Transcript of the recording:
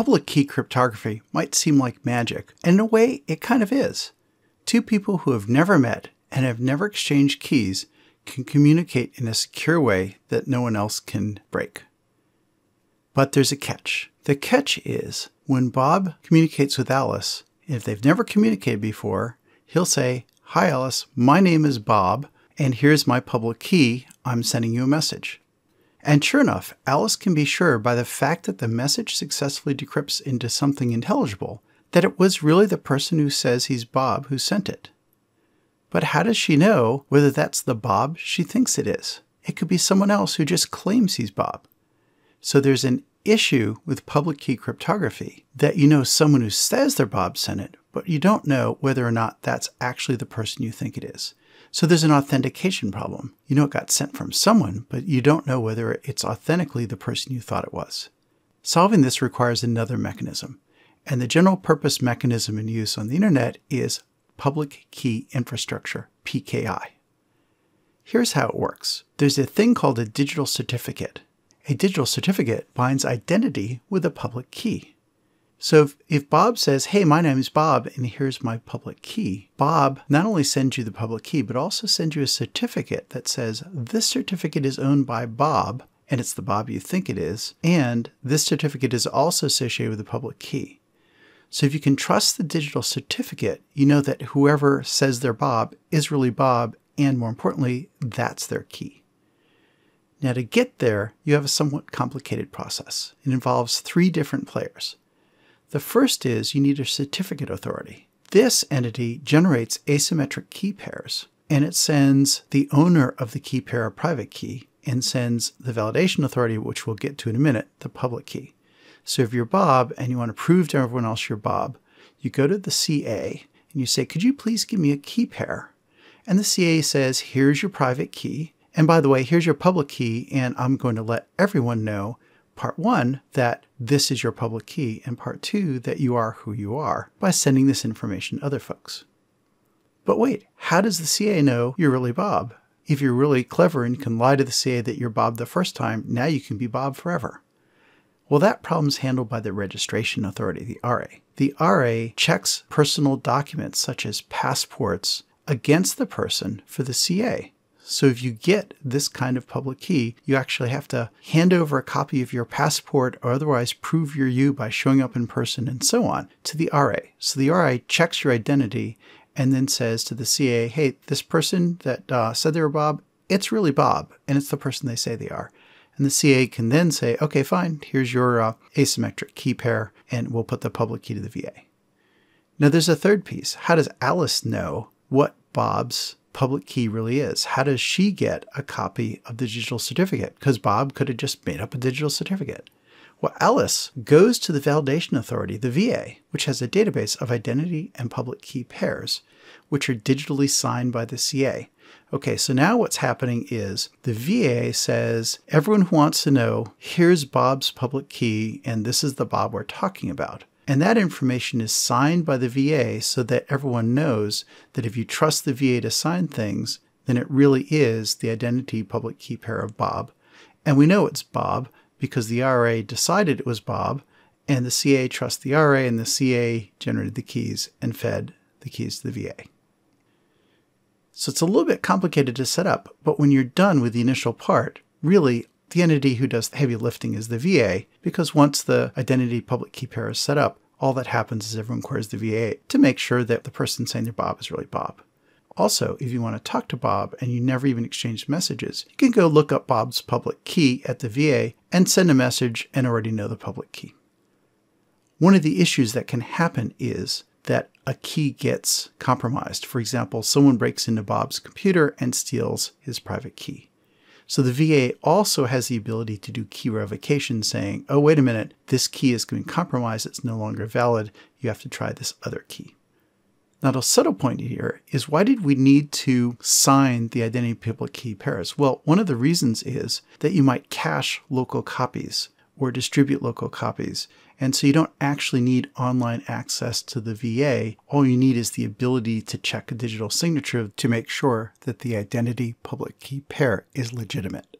Public key cryptography might seem like magic, and in a way, it kind of is. Two people who have never met and have never exchanged keys can communicate in a secure way that no one else can break. But there's a catch. The catch is when Bob communicates with Alice, if they've never communicated before, he'll say, Hi, Alice, my name is Bob, and here's my public key. I'm sending you a message. And sure enough, Alice can be sure by the fact that the message successfully decrypts into something intelligible that it was really the person who says he's Bob who sent it. But how does she know whether that's the Bob she thinks it is? It could be someone else who just claims he's Bob. So there's an issue with public key cryptography that you know someone who says they're Bob sent it, but you don't know whether or not that's actually the person you think it is. So there's an authentication problem. You know it got sent from someone, but you don't know whether it's authentically the person you thought it was. Solving this requires another mechanism, and the general purpose mechanism in use on the internet is Public Key Infrastructure, PKI. Here's how it works. There's a thing called a digital certificate. A digital certificate binds identity with a public key. So if, if Bob says, hey, my name is Bob, and here's my public key, Bob not only sends you the public key, but also sends you a certificate that says, this certificate is owned by Bob, and it's the Bob you think it is, and this certificate is also associated with the public key. So if you can trust the digital certificate, you know that whoever says they're Bob is really Bob, and more importantly, that's their key. Now, to get there, you have a somewhat complicated process. It involves three different players. The first is you need a certificate authority. This entity generates asymmetric key pairs and it sends the owner of the key pair a private key and sends the validation authority, which we'll get to in a minute, the public key. So if you're Bob and you want to prove to everyone else you're Bob, you go to the CA and you say, could you please give me a key pair? And the CA says, here's your private key. And by the way, here's your public key. And I'm going to let everyone know part one, that this is your public key, and part two, that you are who you are by sending this information to other folks. But wait, how does the CA know you're really Bob? If you're really clever and can lie to the CA that you're Bob the first time, now you can be Bob forever. Well, that problem's handled by the registration authority, the RA. The RA checks personal documents such as passports against the person for the CA. So if you get this kind of public key, you actually have to hand over a copy of your passport or otherwise prove you're you by showing up in person and so on to the RA. So the RA checks your identity and then says to the CA, hey, this person that uh, said they were Bob, it's really Bob, and it's the person they say they are. And the CA can then say, okay, fine, here's your uh, asymmetric key pair, and we'll put the public key to the VA. Now there's a third piece. How does Alice know what Bob's public key really is. How does she get a copy of the digital certificate? Because Bob could have just made up a digital certificate. Well, Alice goes to the Validation Authority, the VA, which has a database of identity and public key pairs, which are digitally signed by the CA. Okay, so now what's happening is the VA says, everyone who wants to know, here's Bob's public key, and this is the Bob we're talking about. And that information is signed by the VA so that everyone knows that if you trust the VA to sign things, then it really is the identity public key pair of Bob. And we know it's Bob because the RA decided it was Bob, and the CA trusts the RA, and the CA generated the keys and fed the keys to the VA. So it's a little bit complicated to set up, but when you're done with the initial part, really the entity who does the heavy lifting is the VA, because once the identity public key pair is set up, all that happens is everyone queries the VA to make sure that the person saying they're Bob is really Bob. Also, if you want to talk to Bob and you never even exchanged messages, you can go look up Bob's public key at the VA and send a message and already know the public key. One of the issues that can happen is that a key gets compromised. For example, someone breaks into Bob's computer and steals his private key. So the VA also has the ability to do key revocation saying, oh, wait a minute, this key has been compromised. It's no longer valid. You have to try this other key. Now, the subtle point here is why did we need to sign the identity public key pairs? Well, one of the reasons is that you might cache local copies or distribute local copies. And so you don't actually need online access to the VA. All you need is the ability to check a digital signature to make sure that the identity public key pair is legitimate.